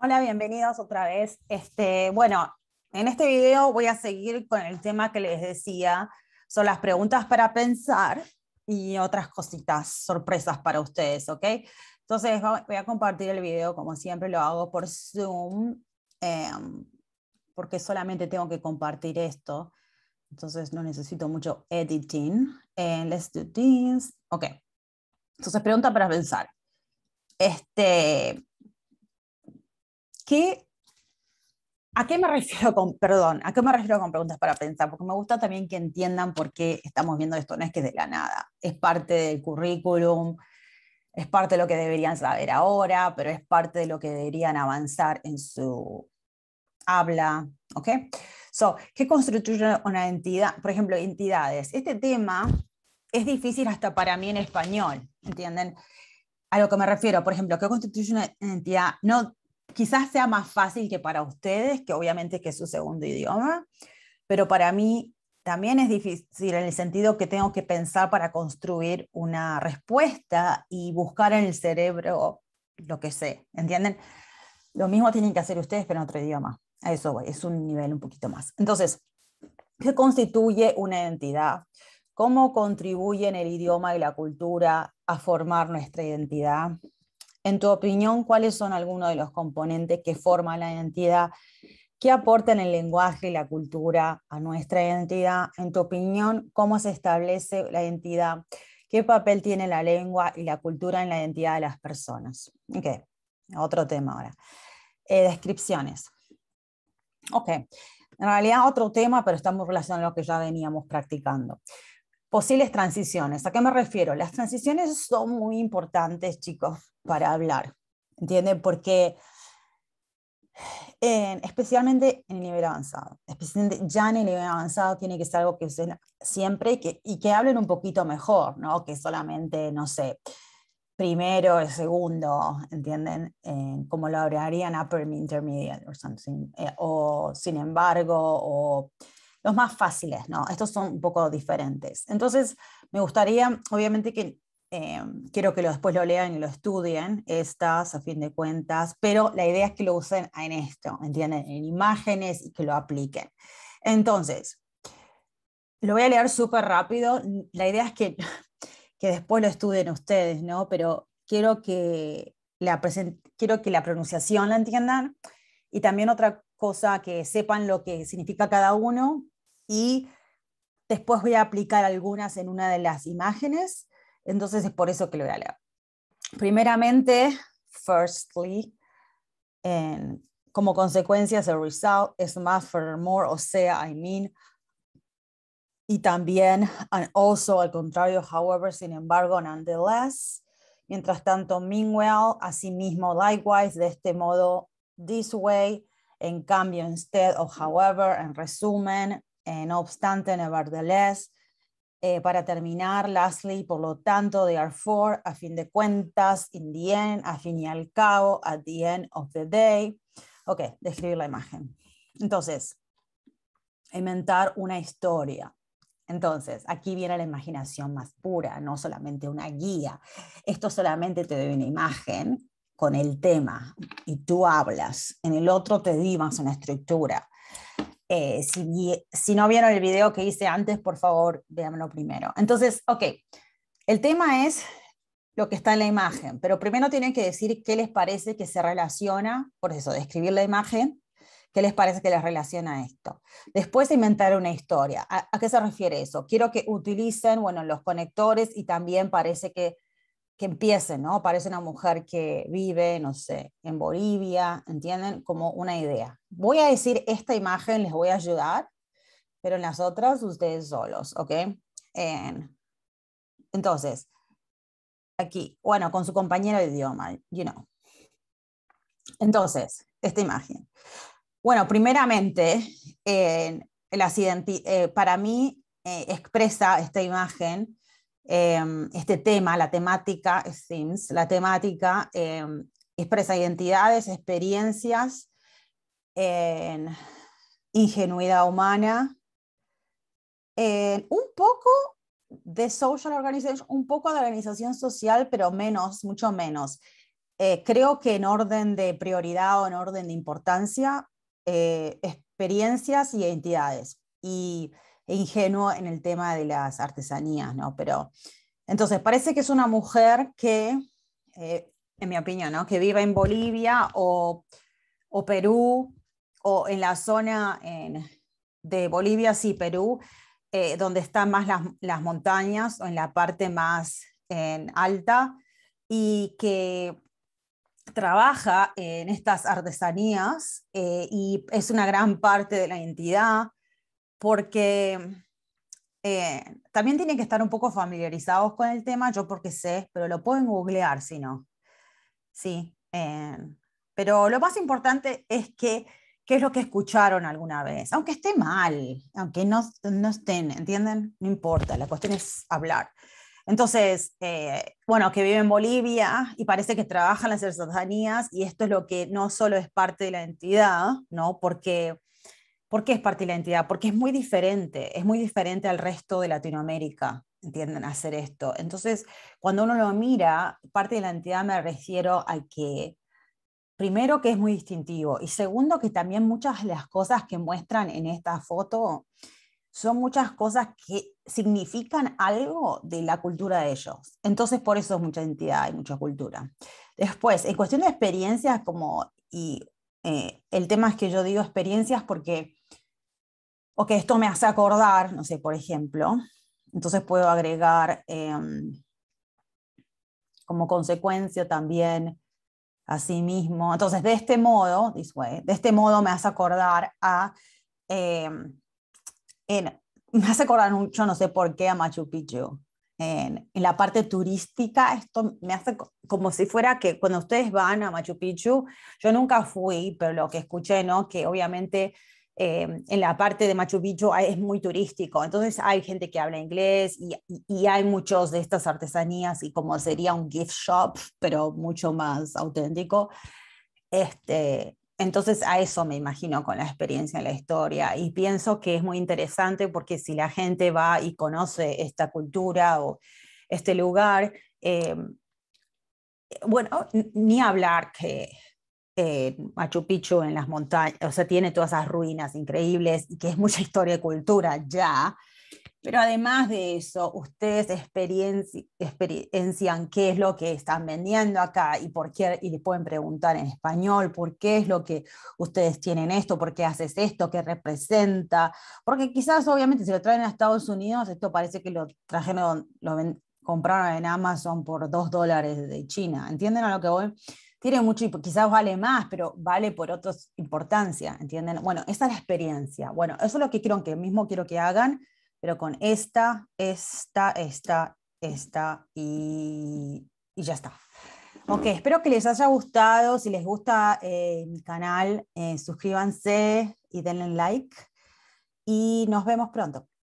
Hola, bienvenidos otra vez. Este, bueno, en este video voy a seguir con el tema que les decía, son las preguntas para pensar y otras cositas, sorpresas para ustedes, ¿ok? Entonces voy a compartir el video como siempre lo hago por Zoom, em, porque solamente tengo que compartir esto, entonces no necesito mucho editing. Eh, let's do this, ok. Entonces pregunta para pensar. Este, ¿A qué me refiero con, perdón, a qué me refiero con preguntas para pensar? Porque me gusta también que entiendan por qué estamos viendo esto, no es que es de la nada, es parte del currículum, es parte de lo que deberían saber ahora, pero es parte de lo que deberían avanzar en su habla, ¿ok? ¿qué constituye una entidad? Por ejemplo, entidades. Este tema es difícil hasta para mí en español, ¿entienden? A lo que me refiero, por ejemplo, ¿qué constituye una entidad? No quizás sea más fácil que para ustedes, que obviamente que es su segundo idioma, pero para mí también es difícil en el sentido que tengo que pensar para construir una respuesta y buscar en el cerebro lo que sé, ¿entienden? Lo mismo tienen que hacer ustedes, pero en otro idioma. A eso es un nivel un poquito más. Entonces, ¿qué constituye una identidad? ¿Cómo contribuyen el idioma y la cultura a formar nuestra identidad? En tu opinión, ¿cuáles son algunos de los componentes que forman la identidad? ¿Qué aportan el lenguaje y la cultura a nuestra identidad? En tu opinión, ¿cómo se establece la identidad? ¿Qué papel tiene la lengua y la cultura en la identidad de las personas? Ok, otro tema ahora. Eh, descripciones. Ok, en realidad otro tema, pero está muy relacionado a lo que ya veníamos practicando. Posibles transiciones. ¿A qué me refiero? Las transiciones son muy importantes, chicos, para hablar. ¿Entienden? Porque en, especialmente en el nivel avanzado. Especialmente ya en el nivel avanzado tiene que ser algo que sea siempre y que, y que hablen un poquito mejor, ¿no? Que solamente, no sé, primero, el segundo, ¿entienden? Eh, como lo hablarían upper intermediate eh, o sin embargo, o los más fáciles, ¿no? Estos son un poco diferentes. Entonces, me gustaría, obviamente que eh, quiero que lo, después lo lean y lo estudien, estas a fin de cuentas, pero la idea es que lo usen en esto, ¿entienden? En imágenes y que lo apliquen. Entonces, lo voy a leer súper rápido. La idea es que, que después lo estudien ustedes, ¿no? Pero quiero que la, quiero que la pronunciación la entiendan y también otra cosa que sepan lo que significa cada uno y después voy a aplicar algunas en una de las imágenes, entonces es por eso que lo voy a leer. Primeramente, firstly, como consecuencia el result es más furthermore, o sea, I mean, y también, and also, al contrario, however, sin embargo, nonetheless, mientras tanto, meanwhile, asimismo, likewise, de este modo, this way, en cambio, instead o however, en resumen, eh, no obstante, nevertheless, eh, para terminar, lastly, por lo tanto, for, a fin de cuentas, in the end, a fin y al cabo, at the end of the day. Ok, describir la imagen. Entonces, inventar una historia. Entonces, aquí viene la imaginación más pura, no solamente una guía. Esto solamente te da una imagen con el tema y tú hablas. En el otro te di más una estructura. Eh, si, no vieron el video que hice antes, por favor, véanlo primero. Entonces, ok, el tema es lo que está en la imagen, pero primero tienen que decir qué les parece que se relaciona, por eso, describir la imagen, qué les parece que les relaciona esto. Después inventar una historia. ¿A, a qué se refiere eso? Quiero que utilicen, bueno, los conectores y también parece que que empiece, ¿no? Parece una mujer que vive, no sé, en Bolivia, ¿entienden? Como una idea. Voy a decir esta imagen, les voy a ayudar, pero en las otras ustedes solos, ¿ok? entonces, aquí, bueno, con su compañero de idioma, you know. Entonces, esta imagen. Bueno, primeramente, eh, para mí eh, expresa esta imagen Em, este tema, la temática, la temática expresa em, identidades, experiencias, ingenuidad humana, un poco de social organization, un poco de organización social, pero menos, mucho menos. Eh, creo que en orden de prioridad o en orden de importancia, eh, experiencias y identidades. Y e ingenuo en el tema de las artesanías, ¿no? Pero entonces parece que es una mujer que, eh, en mi opinión, ¿no? Que viva en Bolivia o, Perú o en la zona de Bolivia, sí, Perú, eh, donde están más las, montañas o en la parte más alta y que trabaja en estas artesanías eh, y es una gran parte de la identidad porque eh, también tienen que estar un poco familiarizados con el tema, yo porque sé, pero lo pueden googlear si no. Sí, eh, pero lo más importante es que qué es lo que escucharon alguna vez, aunque esté mal, aunque no, no estén, ¿entienden? No importa, la cuestión es hablar. Entonces, eh, bueno, que vive en Bolivia y parece que trabaja en las cercanías y esto es lo que no solo es parte de la entidad, ¿no? Porque ¿Por qué es parte de la entidad? Porque es muy diferente, es muy diferente al resto de Latinoamérica, entienden, hacer esto. Entonces, cuando uno lo mira, parte de la entidad me refiero a que, primero, que es muy distintivo y segundo, que también muchas de las cosas que muestran en esta foto son muchas cosas que significan algo de la cultura de ellos. Entonces, por eso es mucha entidad y mucha cultura. Después, en cuestión de experiencias como y eh, el tema es que yo digo experiencias porque, o que esto me hace acordar, no sé, por ejemplo, entonces puedo agregar em, como consecuencia también a sí mismo. Entonces, de este modo, de este modo me hace acordar a, em, me hace acordar mucho, no sé por qué, a Machu Picchu en, la parte turística, esto me hace como si fuera que cuando ustedes van a Machu Picchu, yo nunca fui, pero lo que escuché, ¿no? Que obviamente eh, en la parte de Machu Picchu es muy turístico, entonces hay gente que habla inglés y, y, y, hay muchos de estas artesanías y como sería un gift shop, pero mucho más auténtico. Este, entonces a eso me imagino con la experiencia en la historia y pienso que es muy interesante porque si la gente va y conoce esta cultura o este lugar, eh, bueno, ni hablar que eh, Machu Picchu en las montañas, o sea, tiene todas esas ruinas increíbles y que es mucha historia y cultura ya, pero además de eso, ustedes experiencian qué es lo que están vendiendo acá y por qué, y le pueden preguntar en español por qué es lo que ustedes tienen esto, por qué haces esto, qué representa. Porque quizás, obviamente, si lo traen a Estados Unidos, esto parece que lo trajeron, lo compraron en Amazon por dos dólares de China. ¿Entienden a lo que voy? Tiene mucho y quizás vale más, pero vale por otras importancia, ¿entienden? Bueno, esa es la experiencia. Bueno, eso es lo que quiero que mismo quiero que hagan pero con esta, esta, esta, esta y, ya está. Ok, espero que les haya gustado. Si les gusta eh, mi canal, eh, suscríbanse y denle like. Y nos vemos pronto.